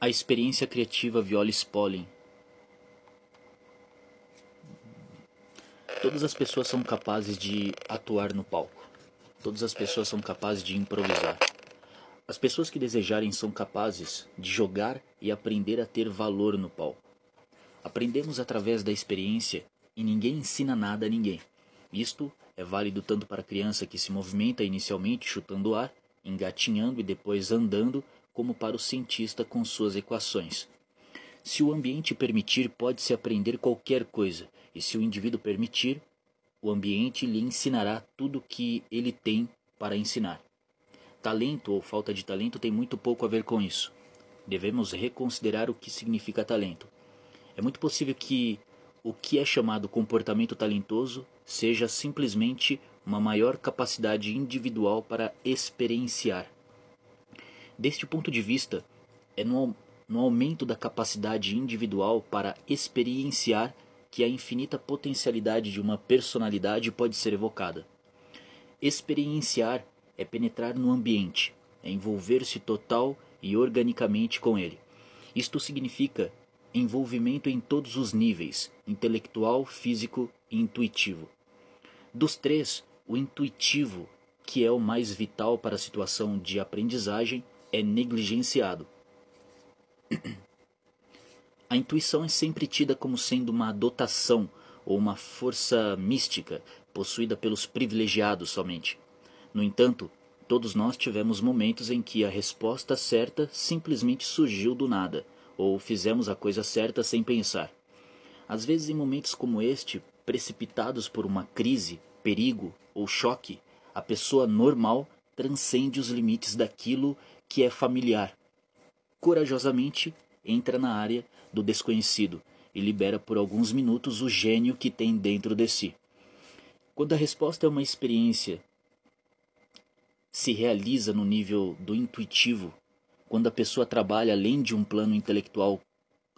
a experiência criativa Viola Spolin. Todas as pessoas são capazes de atuar no palco. Todas as pessoas são capazes de improvisar. As pessoas que desejarem são capazes de jogar e aprender a ter valor no palco. Aprendemos através da experiência e ninguém ensina nada a ninguém. Isto é válido tanto para a criança que se movimenta inicialmente chutando o ar, engatinhando e depois andando como para o cientista com suas equações. Se o ambiente permitir, pode-se aprender qualquer coisa, e se o indivíduo permitir, o ambiente lhe ensinará tudo o que ele tem para ensinar. Talento ou falta de talento tem muito pouco a ver com isso. Devemos reconsiderar o que significa talento. É muito possível que o que é chamado comportamento talentoso seja simplesmente uma maior capacidade individual para experienciar. Deste ponto de vista, é no, no aumento da capacidade individual para experienciar que a infinita potencialidade de uma personalidade pode ser evocada. Experienciar é penetrar no ambiente, é envolver-se total e organicamente com ele. Isto significa envolvimento em todos os níveis intelectual, físico e intuitivo. Dos três, o intuitivo, que é o mais vital para a situação de aprendizagem, é negligenciado. A intuição é sempre tida como sendo uma dotação ou uma força mística possuída pelos privilegiados somente. No entanto, todos nós tivemos momentos em que a resposta certa simplesmente surgiu do nada, ou fizemos a coisa certa sem pensar. Às vezes, em momentos como este, precipitados por uma crise, perigo ou choque, a pessoa normal transcende os limites daquilo que é familiar. Corajosamente entra na área do desconhecido e libera por alguns minutos o gênio que tem dentro de si. Quando a resposta é uma experiência, se realiza no nível do intuitivo, quando a pessoa trabalha além de um plano intelectual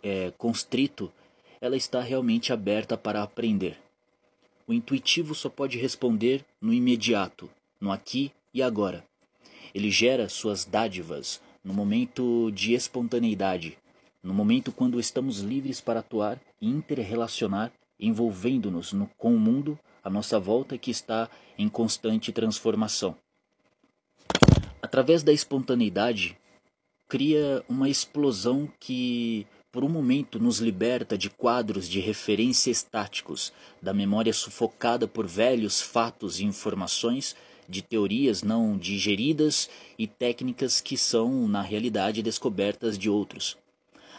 é, constrito, ela está realmente aberta para aprender. O intuitivo só pode responder no imediato, no aqui e agora. Ele gera suas dádivas no momento de espontaneidade, no momento quando estamos livres para atuar e interrelacionar, envolvendo-nos no, com o mundo à nossa volta que está em constante transformação. Através da espontaneidade, cria uma explosão que, por um momento, nos liberta de quadros de referência estáticos, da memória sufocada por velhos fatos e informações de teorias não digeridas e técnicas que são, na realidade, descobertas de outros.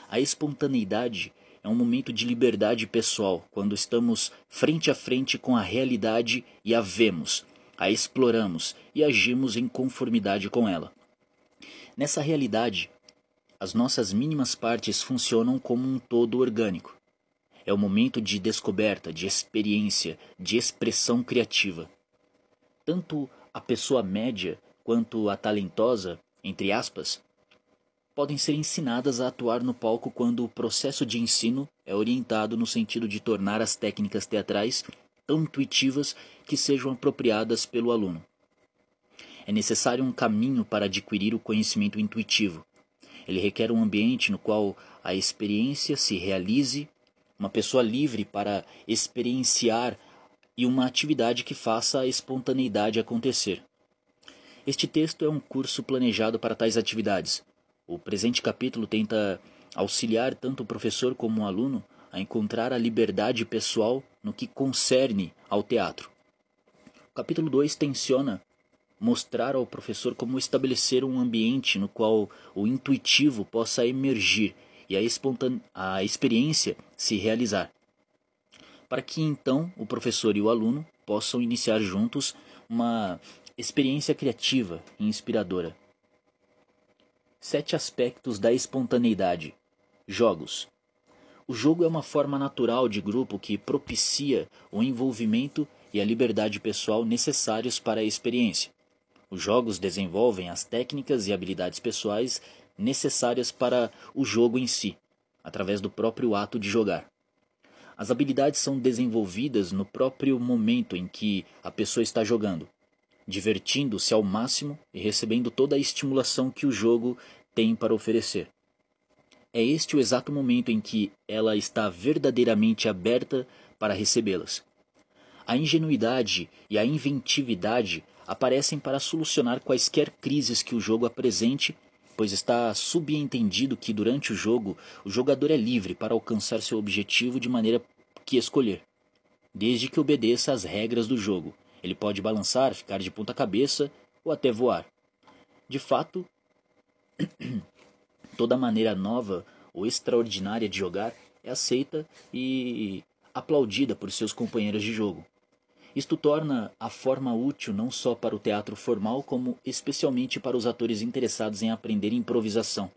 A espontaneidade é um momento de liberdade pessoal, quando estamos frente a frente com a realidade e a vemos, a exploramos e agimos em conformidade com ela. Nessa realidade, as nossas mínimas partes funcionam como um todo orgânico. É o momento de descoberta, de experiência, de expressão criativa. Tanto a pessoa média quanto a talentosa, entre aspas, podem ser ensinadas a atuar no palco quando o processo de ensino é orientado no sentido de tornar as técnicas teatrais tão intuitivas que sejam apropriadas pelo aluno. É necessário um caminho para adquirir o conhecimento intuitivo. Ele requer um ambiente no qual a experiência se realize, uma pessoa livre para experienciar e uma atividade que faça a espontaneidade acontecer. Este texto é um curso planejado para tais atividades. O presente capítulo tenta auxiliar tanto o professor como o aluno a encontrar a liberdade pessoal no que concerne ao teatro. O capítulo 2 tensiona mostrar ao professor como estabelecer um ambiente no qual o intuitivo possa emergir e a, a experiência se realizar para que então o professor e o aluno possam iniciar juntos uma experiência criativa e inspiradora. Sete aspectos da espontaneidade. Jogos. O jogo é uma forma natural de grupo que propicia o envolvimento e a liberdade pessoal necessários para a experiência. Os jogos desenvolvem as técnicas e habilidades pessoais necessárias para o jogo em si, através do próprio ato de jogar. As habilidades são desenvolvidas no próprio momento em que a pessoa está jogando, divertindo-se ao máximo e recebendo toda a estimulação que o jogo tem para oferecer. É este o exato momento em que ela está verdadeiramente aberta para recebê-las. A ingenuidade e a inventividade aparecem para solucionar quaisquer crises que o jogo apresente, pois está subentendido que durante o jogo o jogador é livre para alcançar seu objetivo de maneira que escolher. Desde que obedeça às regras do jogo, ele pode balançar, ficar de ponta cabeça ou até voar. De fato, toda maneira nova ou extraordinária de jogar é aceita e aplaudida por seus companheiros de jogo. Isto torna a forma útil não só para o teatro formal, como especialmente para os atores interessados em aprender improvisação,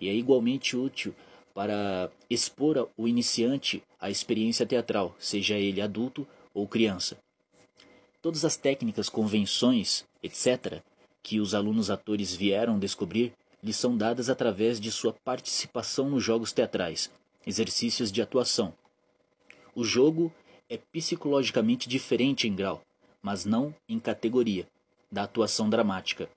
e é igualmente útil para expor o iniciante à experiência teatral, seja ele adulto ou criança. Todas as técnicas, convenções, etc., que os alunos atores vieram descobrir lhes são dadas através de sua participação nos jogos teatrais, exercícios de atuação. O jogo é psicologicamente diferente em grau, mas não em categoria, da atuação dramática.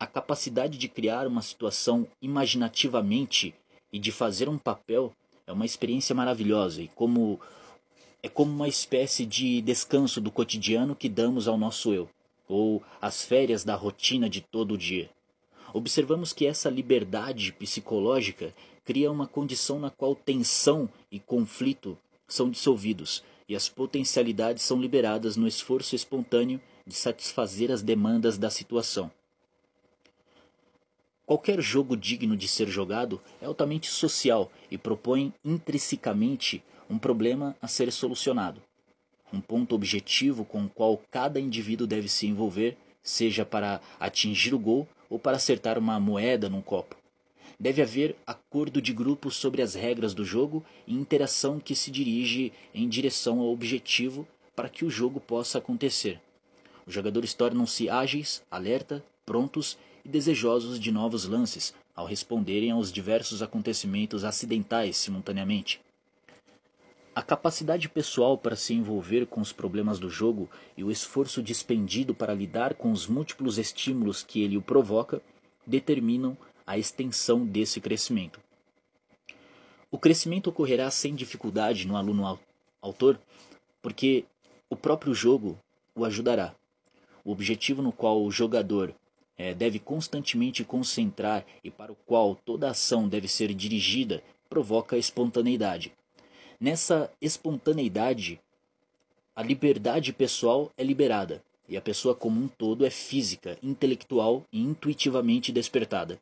A capacidade de criar uma situação imaginativamente e de fazer um papel é uma experiência maravilhosa e como é como uma espécie de descanso do cotidiano que damos ao nosso eu, ou as férias da rotina de todo o dia. Observamos que essa liberdade psicológica cria uma condição na qual tensão e conflito são dissolvidos e as potencialidades são liberadas no esforço espontâneo de satisfazer as demandas da situação. Qualquer jogo digno de ser jogado é altamente social e propõe intrinsecamente um problema a ser solucionado, um ponto objetivo com o qual cada indivíduo deve se envolver, seja para atingir o gol ou para acertar uma moeda num copo. Deve haver acordo de grupo sobre as regras do jogo e interação que se dirige em direção ao objetivo para que o jogo possa acontecer. Os jogadores tornam-se ágeis, alerta, prontos e desejosos de novos lances ao responderem aos diversos acontecimentos acidentais simultaneamente. A capacidade pessoal para se envolver com os problemas do jogo e o esforço dispendido para lidar com os múltiplos estímulos que ele o provoca determinam a extensão desse crescimento. O crescimento ocorrerá sem dificuldade no aluno autor, porque o próprio jogo o ajudará. O objetivo no qual o jogador é, deve constantemente concentrar e para o qual toda ação deve ser dirigida, provoca espontaneidade. Nessa espontaneidade, a liberdade pessoal é liberada e a pessoa como um todo é física, intelectual e intuitivamente despertada.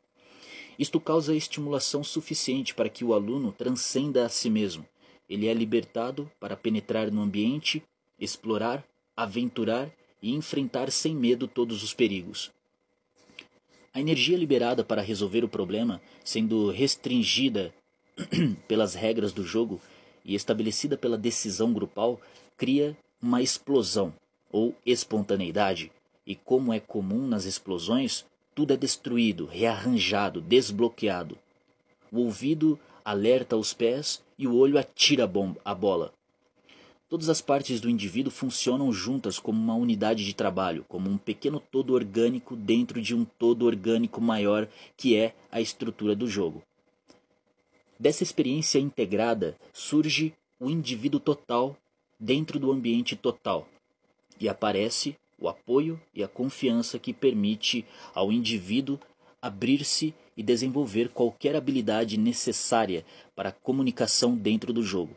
Isto causa estimulação suficiente para que o aluno transcenda a si mesmo. Ele é libertado para penetrar no ambiente, explorar, aventurar e enfrentar sem medo todos os perigos. A energia liberada para resolver o problema, sendo restringida pelas regras do jogo e estabelecida pela decisão grupal, cria uma explosão ou espontaneidade. E como é comum nas explosões, tudo é destruído, rearranjado, desbloqueado. O ouvido alerta os pés e o olho atira a, bomba, a bola. Todas as partes do indivíduo funcionam juntas como uma unidade de trabalho, como um pequeno todo orgânico dentro de um todo orgânico maior que é a estrutura do jogo. Dessa experiência integrada surge o indivíduo total dentro do ambiente total e aparece o apoio e a confiança que permite ao indivíduo abrir-se e desenvolver qualquer habilidade necessária para a comunicação dentro do jogo.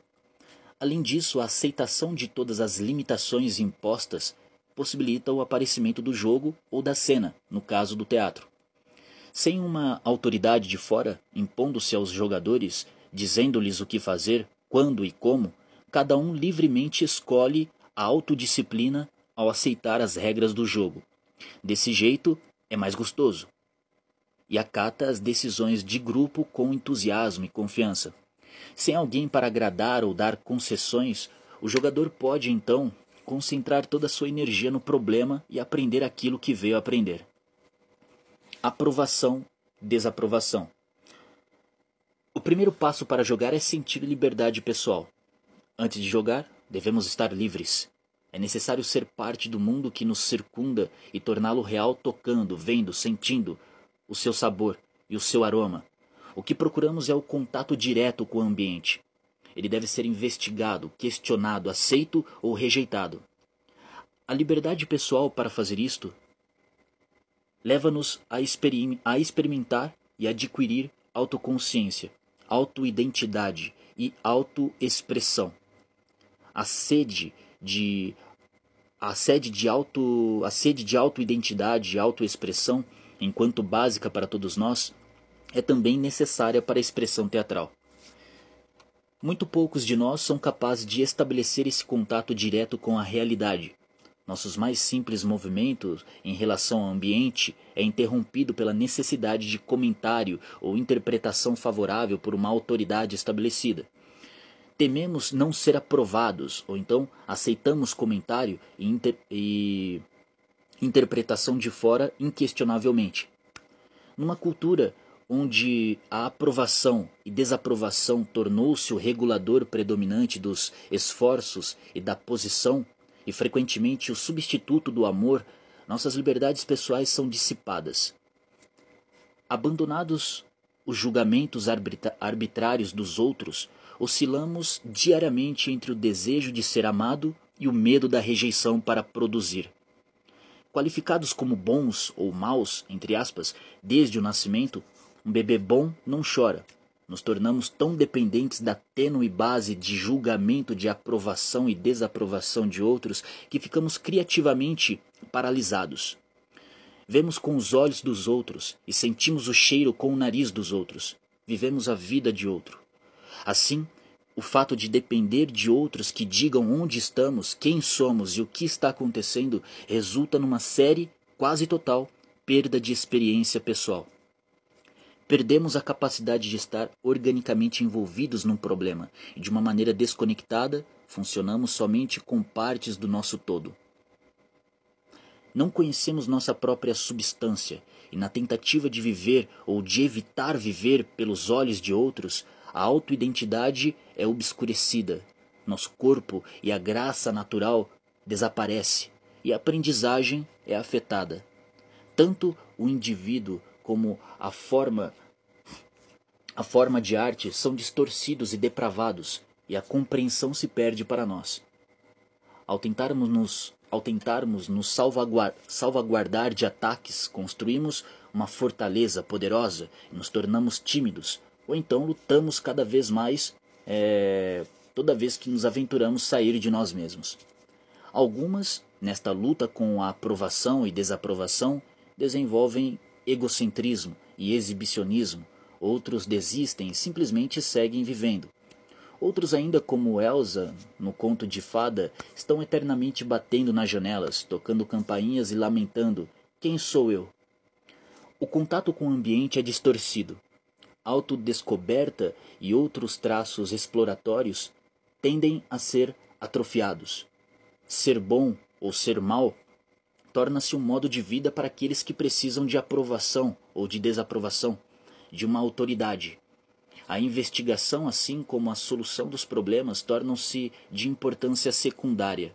Além disso, a aceitação de todas as limitações impostas possibilita o aparecimento do jogo ou da cena, no caso do teatro. Sem uma autoridade de fora impondo-se aos jogadores, dizendo-lhes o que fazer, quando e como, cada um livremente escolhe a autodisciplina ao aceitar as regras do jogo. Desse jeito, é mais gostoso. E acata as decisões de grupo com entusiasmo e confiança. Sem alguém para agradar ou dar concessões, o jogador pode então concentrar toda a sua energia no problema e aprender aquilo que veio aprender. Aprovação, desaprovação. O primeiro passo para jogar é sentir liberdade pessoal. Antes de jogar, devemos estar livres. É necessário ser parte do mundo que nos circunda e torná-lo real tocando, vendo, sentindo o seu sabor e o seu aroma, o que procuramos é o contato direto com o ambiente. Ele deve ser investigado, questionado, aceito ou rejeitado. A liberdade pessoal para fazer isto leva-nos a, experim a experimentar e adquirir autoconsciência, autoidentidade e autoexpressão. A sede de a sede de auto a sede de autoidentidade e autoexpressão, enquanto básica para todos nós, é também necessária para a expressão teatral. Muito poucos de nós são capazes de estabelecer esse contato direto com a realidade. Nossos mais simples movimentos em relação ao ambiente é interrompido pela necessidade de comentário ou interpretação favorável por uma autoridade estabelecida. Tememos não ser aprovados, ou então aceitamos comentário e, inter e interpretação de fora inquestionavelmente. Numa cultura onde a aprovação e desaprovação tornou-se o regulador predominante dos esforços e da posição, e frequentemente o substituto do amor, nossas liberdades pessoais são dissipadas. Abandonados os julgamentos arbitrários dos outros, oscilamos diariamente entre o desejo de ser amado e o medo da rejeição para produzir. Qualificados como bons ou maus, entre aspas, desde o nascimento, um bebê bom não chora. Nos tornamos tão dependentes da tênue base de julgamento, de aprovação e desaprovação de outros que ficamos criativamente paralisados. Vemos com os olhos dos outros e sentimos o cheiro com o nariz dos outros. Vivemos a vida de outro. Assim, o fato de depender de outros que digam onde estamos, quem somos e o que está acontecendo resulta numa série quase total perda de experiência pessoal. Perdemos a capacidade de estar organicamente envolvidos num problema e, de uma maneira desconectada, funcionamos somente com partes do nosso todo. Não conhecemos nossa própria substância e, na tentativa de viver ou de evitar viver pelos olhos de outros, a autoidentidade é obscurecida. Nosso corpo e a graça natural desaparece e a aprendizagem é afetada. Tanto o indivíduo como a forma a forma de arte são distorcidos e depravados e a compreensão se perde para nós. Ao tentarmos nos ao tentarmos nos salvaguard, salvaguardar de ataques, construímos uma fortaleza poderosa e nos tornamos tímidos, ou então lutamos cada vez mais é, toda vez que nos aventuramos sair de nós mesmos. Algumas, nesta luta com a aprovação e desaprovação, desenvolvem egocentrismo e exibicionismo, outros desistem e simplesmente seguem vivendo. Outros ainda, como Elsa, no conto de fada, estão eternamente batendo nas janelas, tocando campainhas e lamentando: Quem sou eu? O contato com o ambiente é distorcido. Autodescoberta e outros traços exploratórios tendem a ser atrofiados. Ser bom ou ser mal torna-se um modo de vida para aqueles que precisam de aprovação ou de desaprovação de uma autoridade. A investigação, assim como a solução dos problemas, tornam-se de importância secundária.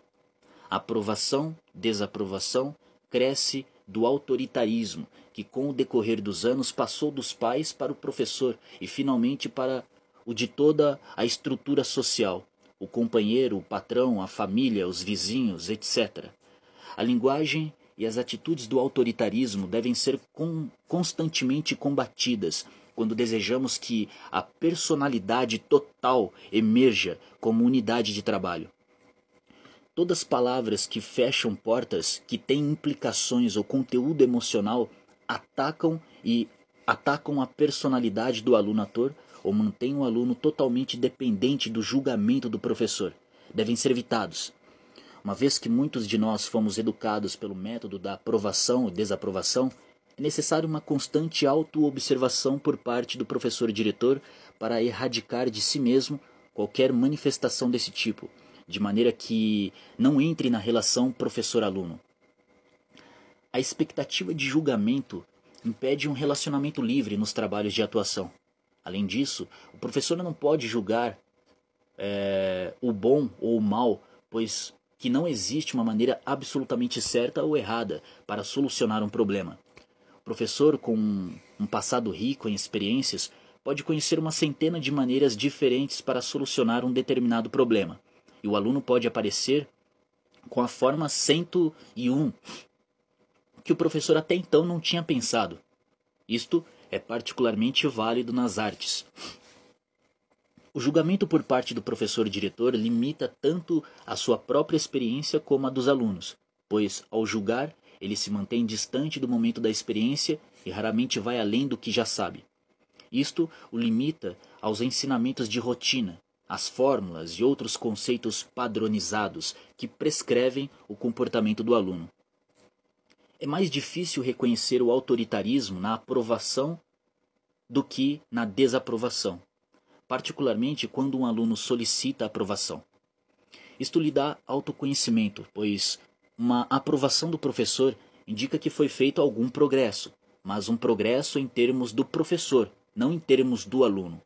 Aprovação, desaprovação cresce do autoritarismo, que com o decorrer dos anos passou dos pais para o professor e finalmente para o de toda a estrutura social, o companheiro, o patrão, a família, os vizinhos, etc. A linguagem e as atitudes do autoritarismo devem ser com, constantemente combatidas quando desejamos que a personalidade total emerja como unidade de trabalho. Todas palavras que fecham portas, que têm implicações ou conteúdo emocional, atacam e atacam a personalidade do aluno ator ou mantêm o aluno totalmente dependente do julgamento do professor. Devem ser evitados. Uma vez que muitos de nós fomos educados pelo método da aprovação e desaprovação, é necessário uma constante autoobservação por parte do professor diretor para erradicar de si mesmo qualquer manifestação desse tipo, de maneira que não entre na relação professor-aluno. A expectativa de julgamento impede um relacionamento livre nos trabalhos de atuação. Além disso, o professor não pode julgar é, o bom ou o mal, pois que não existe uma maneira absolutamente certa ou errada para solucionar um problema. O professor com um passado rico em experiências pode conhecer uma centena de maneiras diferentes para solucionar um determinado problema, e o aluno pode aparecer com a forma 101 que o professor até então não tinha pensado. Isto é particularmente válido nas artes. O julgamento por parte do professor-diretor limita tanto a sua própria experiência como a dos alunos, pois, ao julgar, ele se mantém distante do momento da experiência e raramente vai além do que já sabe. Isto o limita aos ensinamentos de rotina, às fórmulas e outros conceitos padronizados que prescrevem o comportamento do aluno. É mais difícil reconhecer o autoritarismo na aprovação do que na desaprovação particularmente quando um aluno solicita aprovação. Isto lhe dá autoconhecimento, pois uma aprovação do professor indica que foi feito algum progresso, mas um progresso em termos do professor, não em termos do aluno.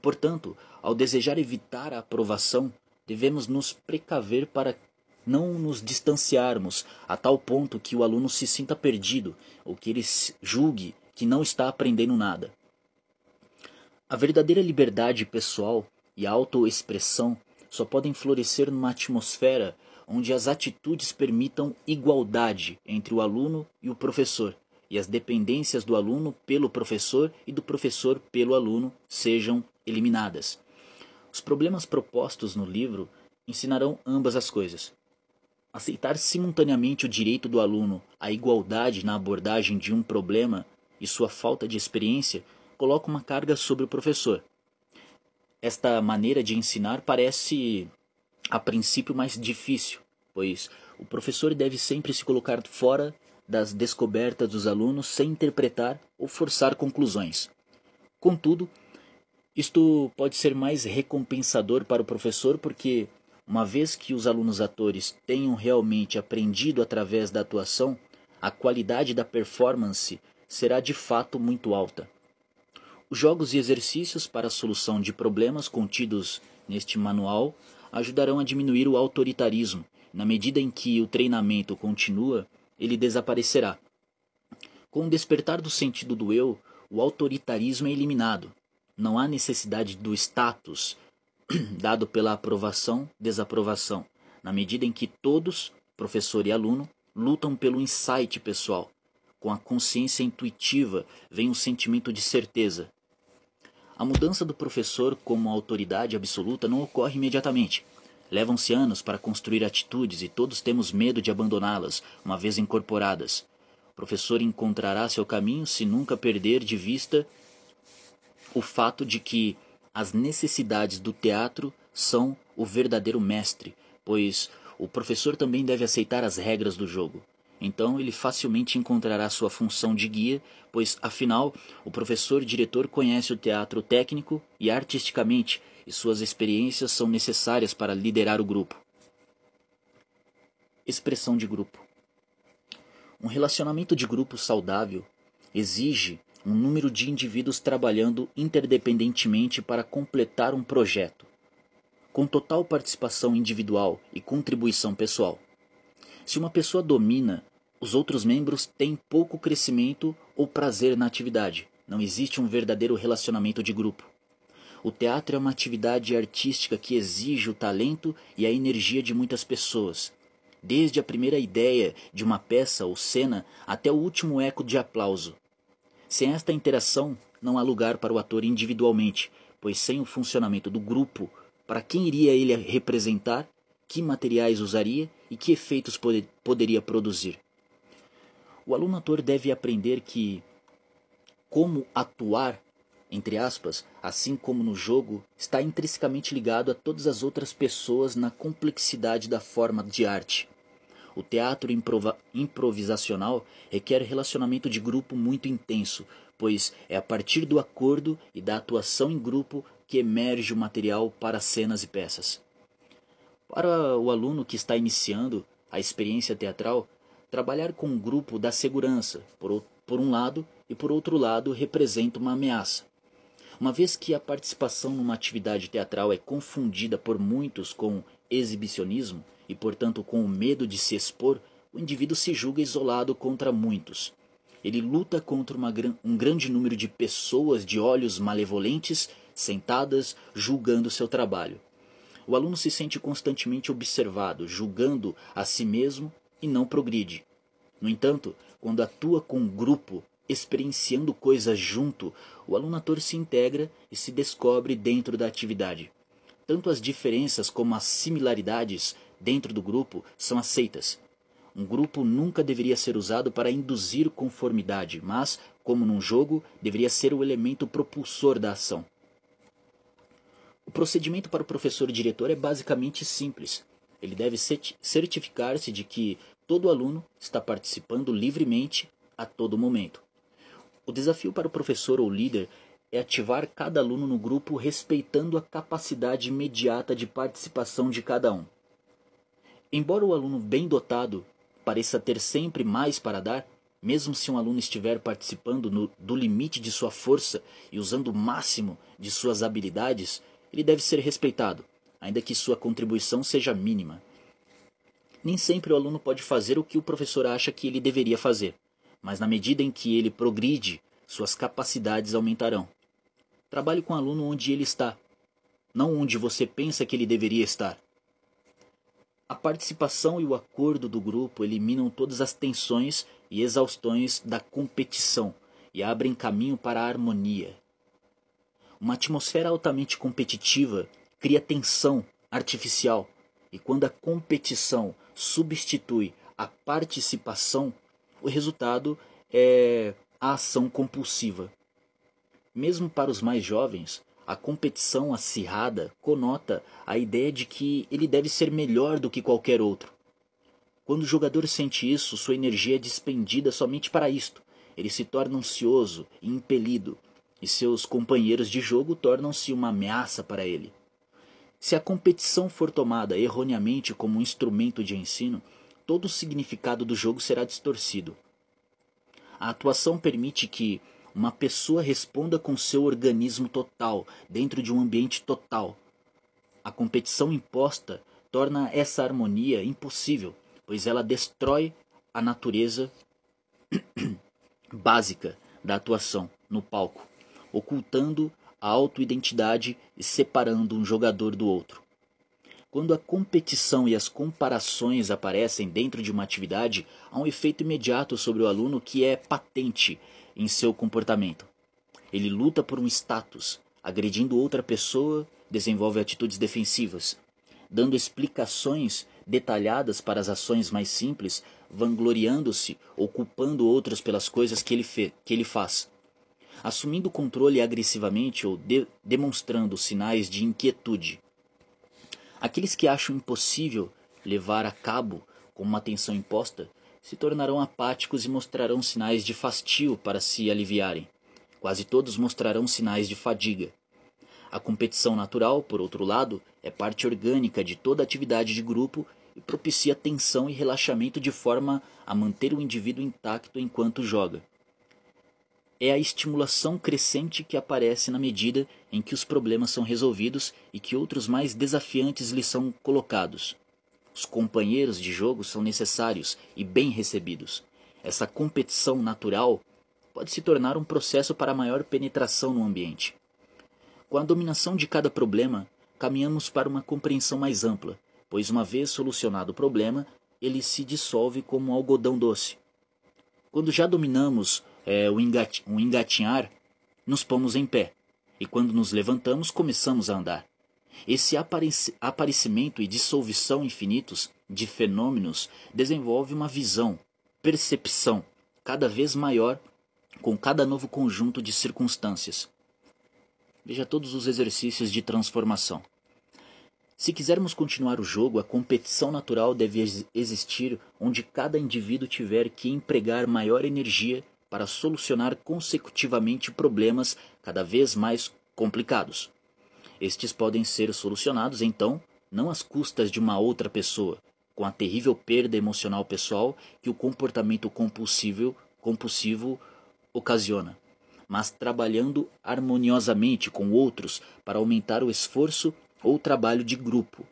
Portanto, ao desejar evitar a aprovação, devemos nos precaver para não nos distanciarmos a tal ponto que o aluno se sinta perdido ou que ele julgue que não está aprendendo nada. A verdadeira liberdade pessoal e a autoexpressão só podem florescer numa atmosfera onde as atitudes permitam igualdade entre o aluno e o professor, e as dependências do aluno pelo professor e do professor pelo aluno sejam eliminadas. Os problemas propostos no livro ensinarão ambas as coisas. Aceitar simultaneamente o direito do aluno à igualdade na abordagem de um problema e sua falta de experiência coloca uma carga sobre o professor. Esta maneira de ensinar parece, a princípio, mais difícil, pois o professor deve sempre se colocar fora das descobertas dos alunos sem interpretar ou forçar conclusões. Contudo, isto pode ser mais recompensador para o professor porque, uma vez que os alunos atores tenham realmente aprendido através da atuação, a qualidade da performance será de fato muito alta. Jogos e exercícios para a solução de problemas contidos neste manual ajudarão a diminuir o autoritarismo. Na medida em que o treinamento continua, ele desaparecerá. Com o despertar do sentido do eu, o autoritarismo é eliminado. Não há necessidade do status dado pela aprovação-desaprovação, na medida em que todos, professor e aluno, lutam pelo insight pessoal. Com a consciência intuitiva vem um sentimento de certeza, a mudança do professor como autoridade absoluta não ocorre imediatamente. Levam-se anos para construir atitudes e todos temos medo de abandoná-las, uma vez incorporadas. O professor encontrará seu caminho se nunca perder de vista o fato de que as necessidades do teatro são o verdadeiro mestre, pois o professor também deve aceitar as regras do jogo. Então ele facilmente encontrará sua função de guia, pois afinal o professor diretor conhece o teatro técnico e artisticamente, e suas experiências são necessárias para liderar o grupo. Expressão de grupo. Um relacionamento de grupo saudável exige um número de indivíduos trabalhando interdependentemente para completar um projeto, com total participação individual e contribuição pessoal. Se uma pessoa domina os outros membros têm pouco crescimento ou prazer na atividade. Não existe um verdadeiro relacionamento de grupo. O teatro é uma atividade artística que exige o talento e a energia de muitas pessoas. Desde a primeira ideia de uma peça ou cena até o último eco de aplauso. Sem esta interação, não há lugar para o ator individualmente, pois sem o funcionamento do grupo, para quem iria ele representar, que materiais usaria e que efeitos poderia produzir o aluno ator deve aprender que como atuar, entre aspas, assim como no jogo, está intrinsecamente ligado a todas as outras pessoas na complexidade da forma de arte. O teatro improvisacional requer relacionamento de grupo muito intenso, pois é a partir do acordo e da atuação em grupo que emerge o material para cenas e peças. Para o aluno que está iniciando a experiência teatral, Trabalhar com um grupo dá segurança, por, por um lado, e por outro lado, representa uma ameaça. Uma vez que a participação numa atividade teatral é confundida por muitos com exibicionismo e, portanto, com o medo de se expor, o indivíduo se julga isolado contra muitos. Ele luta contra uma, um grande número de pessoas de olhos malevolentes sentadas julgando seu trabalho. O aluno se sente constantemente observado, julgando a si mesmo e não progride. No entanto, quando atua com um grupo, experienciando coisas junto, o aluno ator se integra e se descobre dentro da atividade. Tanto as diferenças como as similaridades dentro do grupo são aceitas. Um grupo nunca deveria ser usado para induzir conformidade, mas, como num jogo, deveria ser o elemento propulsor da ação. O procedimento para o professor diretor é basicamente simples. Ele deve certificar-se de que todo aluno está participando livremente a todo momento. O desafio para o professor ou líder é ativar cada aluno no grupo respeitando a capacidade imediata de participação de cada um. Embora o aluno bem dotado pareça ter sempre mais para dar, mesmo se um aluno estiver participando no, do limite de sua força e usando o máximo de suas habilidades, ele deve ser respeitado, ainda que sua contribuição seja mínima. Nem sempre o aluno pode fazer o que o professor acha que ele deveria fazer, mas na medida em que ele progride, suas capacidades aumentarão. Trabalhe com o aluno onde ele está, não onde você pensa que ele deveria estar. A participação e o acordo do grupo eliminam todas as tensões e exaustões da competição e abrem caminho para a harmonia. Uma atmosfera altamente competitiva cria tensão artificial, e quando a competição substitui a participação, o resultado é a ação compulsiva. Mesmo para os mais jovens, a competição acirrada conota a ideia de que ele deve ser melhor do que qualquer outro. Quando o jogador sente isso, sua energia é despendida somente para isto. Ele se torna ansioso e impelido, e seus companheiros de jogo tornam-se uma ameaça para ele. Se a competição for tomada erroneamente como um instrumento de ensino, todo o significado do jogo será distorcido. A atuação permite que uma pessoa responda com seu organismo total, dentro de um ambiente total. A competição imposta torna essa harmonia impossível, pois ela destrói a natureza básica da atuação no palco, ocultando a autoidentidade e separando um jogador do outro. Quando a competição e as comparações aparecem dentro de uma atividade, há um efeito imediato sobre o aluno que é patente em seu comportamento. Ele luta por um status, agredindo outra pessoa, desenvolve atitudes defensivas, dando explicações detalhadas para as ações mais simples, vangloriando-se ou culpando outros pelas coisas que ele, que ele faz assumindo o controle agressivamente ou de demonstrando sinais de inquietude. Aqueles que acham impossível levar a cabo com uma atenção imposta se tornarão apáticos e mostrarão sinais de fastio para se aliviarem. Quase todos mostrarão sinais de fadiga. A competição natural, por outro lado, é parte orgânica de toda atividade de grupo e propicia tensão e relaxamento de forma a manter o indivíduo intacto enquanto joga é a estimulação crescente que aparece na medida em que os problemas são resolvidos e que outros mais desafiantes lhes são colocados. Os companheiros de jogo são necessários e bem recebidos. Essa competição natural pode se tornar um processo para maior penetração no ambiente. Com a dominação de cada problema, caminhamos para uma compreensão mais ampla, pois uma vez solucionado o problema, ele se dissolve como um algodão doce. Quando já dominamos é, o, engat, o engatinhar, nos pomos em pé, e quando nos levantamos, começamos a andar. Esse aparecimento e dissolução infinitos de fenômenos desenvolve uma visão, percepção, cada vez maior com cada novo conjunto de circunstâncias. Veja todos os exercícios de transformação. Se quisermos continuar o jogo, a competição natural deve existir onde cada indivíduo tiver que empregar maior energia para solucionar consecutivamente problemas cada vez mais complicados. Estes podem ser solucionados, então, não às custas de uma outra pessoa, com a terrível perda emocional pessoal que o comportamento compulsivo, compulsivo ocasiona, mas trabalhando harmoniosamente com outros para aumentar o esforço ou trabalho de grupo.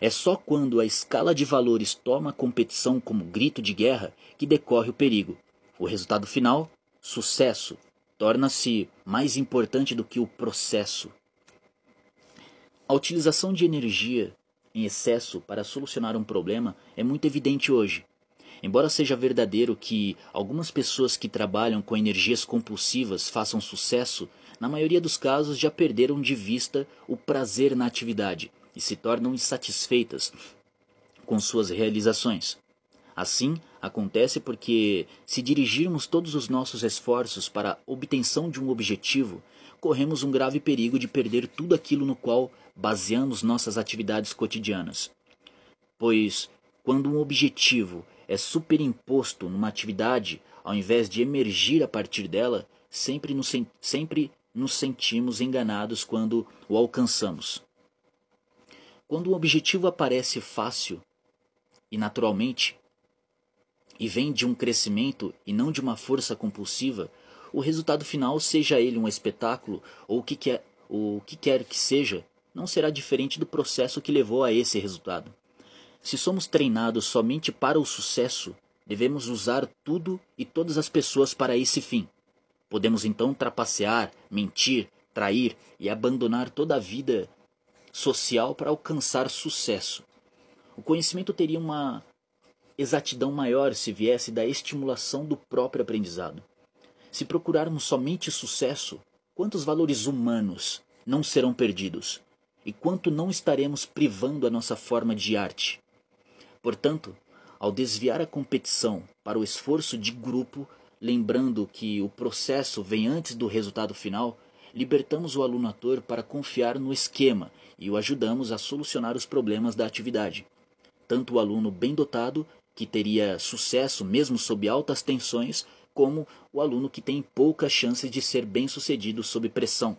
É só quando a escala de valores toma a competição como grito de guerra que decorre o perigo. O resultado final, sucesso, torna-se mais importante do que o processo. A utilização de energia em excesso para solucionar um problema é muito evidente hoje. Embora seja verdadeiro que algumas pessoas que trabalham com energias compulsivas façam sucesso, na maioria dos casos já perderam de vista o prazer na atividade e se tornam insatisfeitas com suas realizações. Assim, acontece porque, se dirigirmos todos os nossos esforços para a obtenção de um objetivo, corremos um grave perigo de perder tudo aquilo no qual baseamos nossas atividades cotidianas. Pois, quando um objetivo é superimposto numa atividade, ao invés de emergir a partir dela, sempre nos, sempre nos sentimos enganados quando o alcançamos. Quando um objetivo aparece fácil e naturalmente, e vem de um crescimento e não de uma força compulsiva, o resultado final, seja ele um espetáculo ou o que quer, o que, quer que seja, não será diferente do processo que levou a esse resultado. Se somos treinados somente para o sucesso, devemos usar tudo e todas as pessoas para esse fim. Podemos então trapacear, mentir, trair e abandonar toda a vida social para alcançar sucesso. O conhecimento teria uma exatidão maior se viesse da estimulação do próprio aprendizado. Se procurarmos somente sucesso, quantos valores humanos não serão perdidos? E quanto não estaremos privando a nossa forma de arte? Portanto, ao desviar a competição para o esforço de grupo, lembrando que o processo vem antes do resultado final, libertamos o aluno ator para confiar no esquema e o ajudamos a solucionar os problemas da atividade. Tanto o aluno bem dotado que teria sucesso mesmo sob altas tensões, como o aluno que tem poucas chances de ser bem-sucedido sob pressão.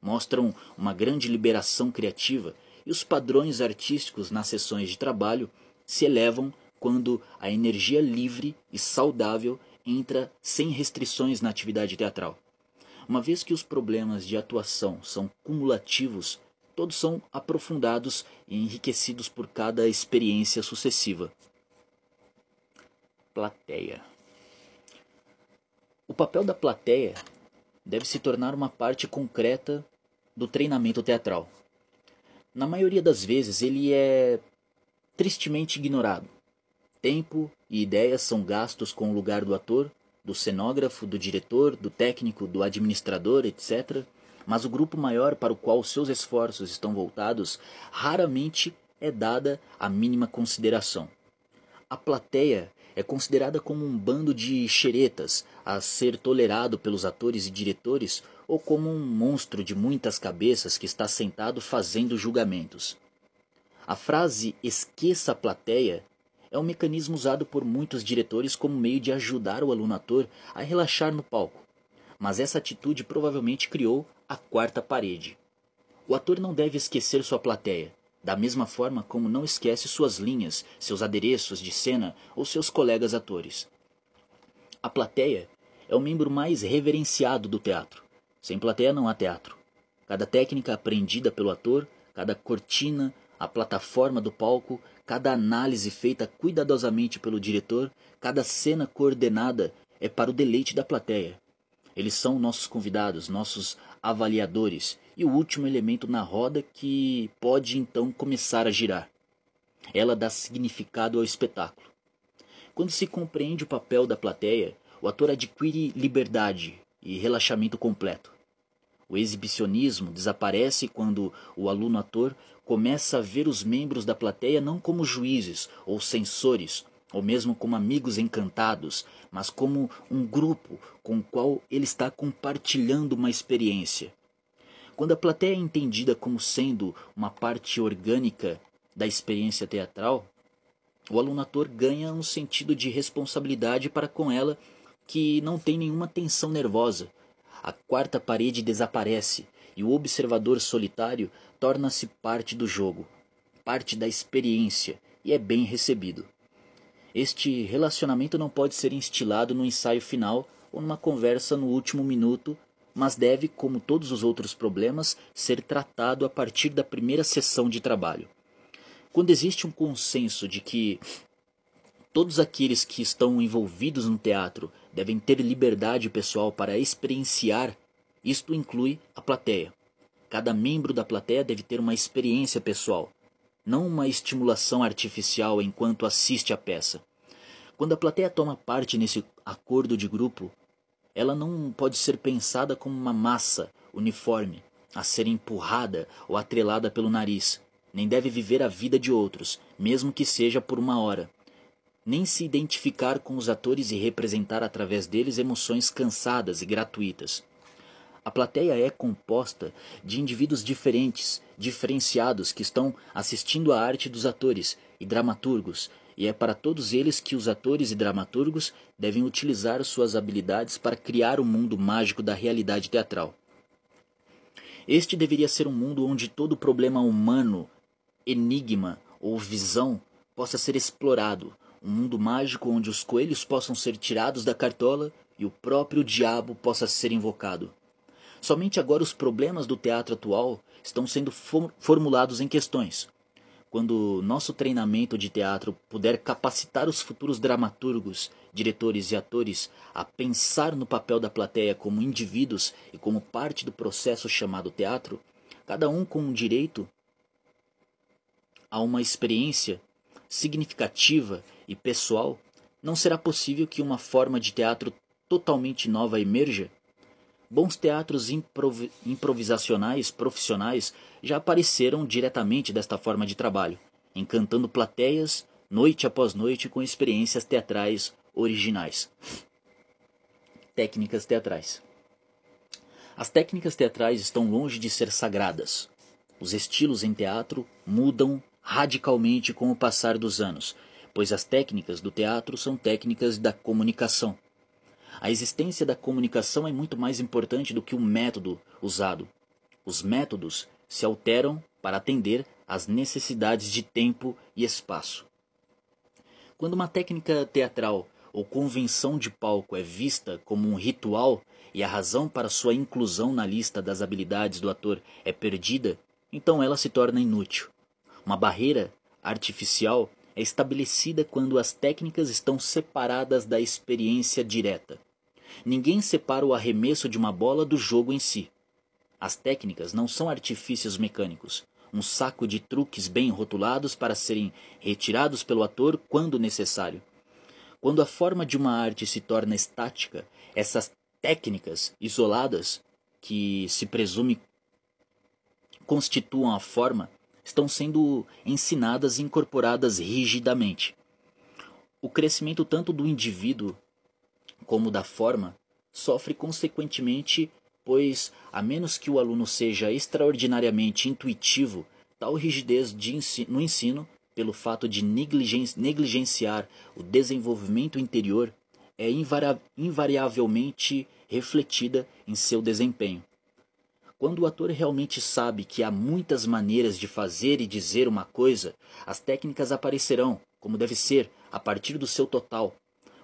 Mostram uma grande liberação criativa e os padrões artísticos nas sessões de trabalho se elevam quando a energia livre e saudável entra sem restrições na atividade teatral. Uma vez que os problemas de atuação são cumulativos, todos são aprofundados e enriquecidos por cada experiência sucessiva plateia. O papel da plateia deve se tornar uma parte concreta do treinamento teatral. Na maioria das vezes, ele é tristemente ignorado. Tempo e ideias são gastos com o lugar do ator, do cenógrafo, do diretor, do técnico, do administrador, etc. Mas o grupo maior para o qual seus esforços estão voltados raramente é dada a mínima consideração. A plateia é considerada como um bando de xeretas a ser tolerado pelos atores e diretores ou como um monstro de muitas cabeças que está sentado fazendo julgamentos. A frase esqueça a plateia é um mecanismo usado por muitos diretores como meio de ajudar o aluno ator a relaxar no palco, mas essa atitude provavelmente criou a quarta parede. O ator não deve esquecer sua plateia, da mesma forma como não esquece suas linhas, seus adereços de cena ou seus colegas atores. A plateia é o membro mais reverenciado do teatro. Sem plateia não há teatro. Cada técnica aprendida pelo ator, cada cortina, a plataforma do palco, cada análise feita cuidadosamente pelo diretor, cada cena coordenada é para o deleite da plateia. Eles são nossos convidados, nossos avaliadores e o último elemento na roda que pode então começar a girar. Ela dá significado ao espetáculo. Quando se compreende o papel da plateia, o ator adquire liberdade e relaxamento completo. O exibicionismo desaparece quando o aluno-ator começa a ver os membros da plateia não como juízes ou censores ou mesmo como amigos encantados, mas como um grupo com o qual ele está compartilhando uma experiência. Quando a plateia é entendida como sendo uma parte orgânica da experiência teatral, o aluno ator ganha um sentido de responsabilidade para com ela que não tem nenhuma tensão nervosa. A quarta parede desaparece e o observador solitário torna-se parte do jogo, parte da experiência e é bem recebido. Este relacionamento não pode ser instilado no ensaio final ou numa conversa no último minuto, mas deve, como todos os outros problemas, ser tratado a partir da primeira sessão de trabalho. Quando existe um consenso de que todos aqueles que estão envolvidos no teatro devem ter liberdade pessoal para experienciar, isto inclui a plateia. Cada membro da plateia deve ter uma experiência pessoal, não uma estimulação artificial enquanto assiste a peça. Quando a plateia toma parte nesse acordo de grupo, ela não pode ser pensada como uma massa uniforme a ser empurrada ou atrelada pelo nariz, nem deve viver a vida de outros, mesmo que seja por uma hora, nem se identificar com os atores e representar através deles emoções cansadas e gratuitas. A plateia é composta de indivíduos diferentes, diferenciados, que estão assistindo à arte dos atores e dramaturgos, e é para todos eles que os atores e dramaturgos devem utilizar suas habilidades para criar o mundo mágico da realidade teatral. Este deveria ser um mundo onde todo problema humano, enigma ou visão possa ser explorado, um mundo mágico onde os coelhos possam ser tirados da cartola e o próprio diabo possa ser invocado. Somente agora os problemas do teatro atual estão sendo formulados em questões. Quando nosso treinamento de teatro puder capacitar os futuros dramaturgos, diretores e atores a pensar no papel da plateia como indivíduos e como parte do processo chamado teatro, cada um com um direito a uma experiência significativa e pessoal, não será possível que uma forma de teatro totalmente nova emerja bons teatros improv improvisacionais profissionais já apareceram diretamente desta forma de trabalho, encantando plateias noite após noite com experiências teatrais originais. Técnicas teatrais. As técnicas teatrais estão longe de ser sagradas. Os estilos em teatro mudam radicalmente com o passar dos anos, pois as técnicas do teatro são técnicas da comunicação, a existência da comunicação é muito mais importante do que o método usado. Os métodos se alteram para atender às necessidades de tempo e espaço. Quando uma técnica teatral ou convenção de palco é vista como um ritual e a razão para sua inclusão na lista das habilidades do ator é perdida, então ela se torna inútil. Uma barreira artificial é estabelecida quando as técnicas estão separadas da experiência direta. Ninguém separa o arremesso de uma bola do jogo em si. As técnicas não são artifícios mecânicos, um saco de truques bem rotulados para serem retirados pelo ator quando necessário. Quando a forma de uma arte se torna estática, essas técnicas isoladas, que se presume constituam a forma, estão sendo ensinadas e incorporadas rigidamente. O crescimento tanto do indivíduo como da forma sofre consequentemente, pois, a menos que o aluno seja extraordinariamente intuitivo, tal rigidez ensino, no ensino, pelo fato de negligenciar o desenvolvimento interior, é invariavelmente refletida em seu desempenho. Quando o ator realmente sabe que há muitas maneiras de fazer e dizer uma coisa, as técnicas aparecerão, como deve ser, a partir do seu total,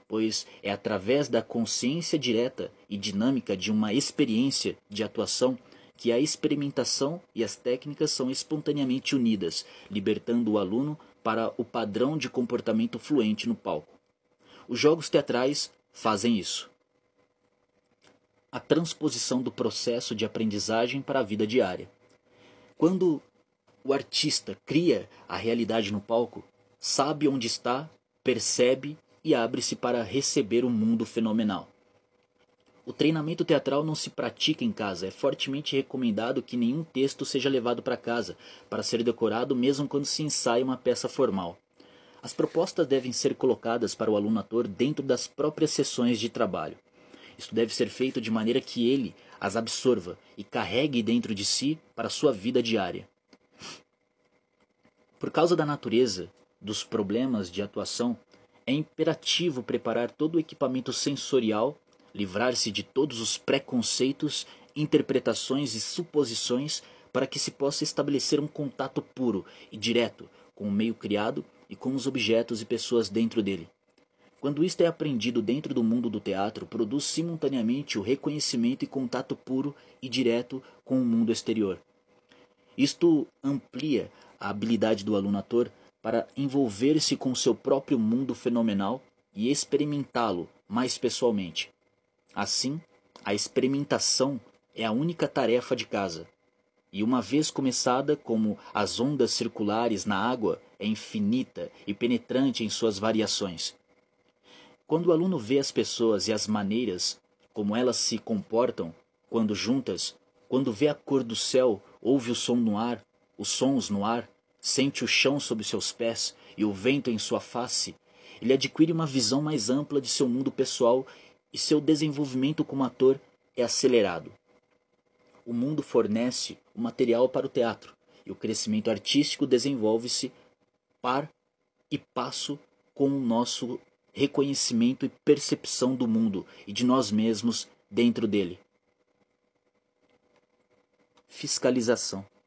pois é através da consciência direta e dinâmica de uma experiência de atuação que a experimentação e as técnicas são espontaneamente unidas, libertando o aluno para o padrão de comportamento fluente no palco. Os jogos teatrais fazem isso a transposição do processo de aprendizagem para a vida diária. Quando o artista cria a realidade no palco, sabe onde está, percebe e abre-se para receber o um mundo fenomenal. O treinamento teatral não se pratica em casa. É fortemente recomendado que nenhum texto seja levado para casa, para ser decorado mesmo quando se ensaia uma peça formal. As propostas devem ser colocadas para o aluno ator dentro das próprias sessões de trabalho. Isto deve ser feito de maneira que ele as absorva e carregue dentro de si para sua vida diária. Por causa da natureza dos problemas de atuação, é imperativo preparar todo o equipamento sensorial, livrar-se de todos os preconceitos, interpretações e suposições para que se possa estabelecer um contato puro e direto com o meio criado e com os objetos e pessoas dentro dele. Quando isto é aprendido dentro do mundo do teatro, produz simultaneamente o reconhecimento e contato puro e direto com o mundo exterior. Isto amplia a habilidade do aluno ator para envolver-se com seu próprio mundo fenomenal e experimentá-lo mais pessoalmente. Assim, a experimentação é a única tarefa de casa. E uma vez começada, como as ondas circulares na água, é infinita e penetrante em suas variações. Quando o aluno vê as pessoas e as maneiras como elas se comportam, quando juntas, quando vê a cor do céu, ouve o som no ar, os sons no ar, sente o chão sob seus pés e o vento em sua face, ele adquire uma visão mais ampla de seu mundo pessoal e seu desenvolvimento como ator é acelerado. O mundo fornece o material para o teatro e o crescimento artístico desenvolve-se par e passo com o nosso reconhecimento e percepção do mundo e de nós mesmos dentro dele. Fiscalização.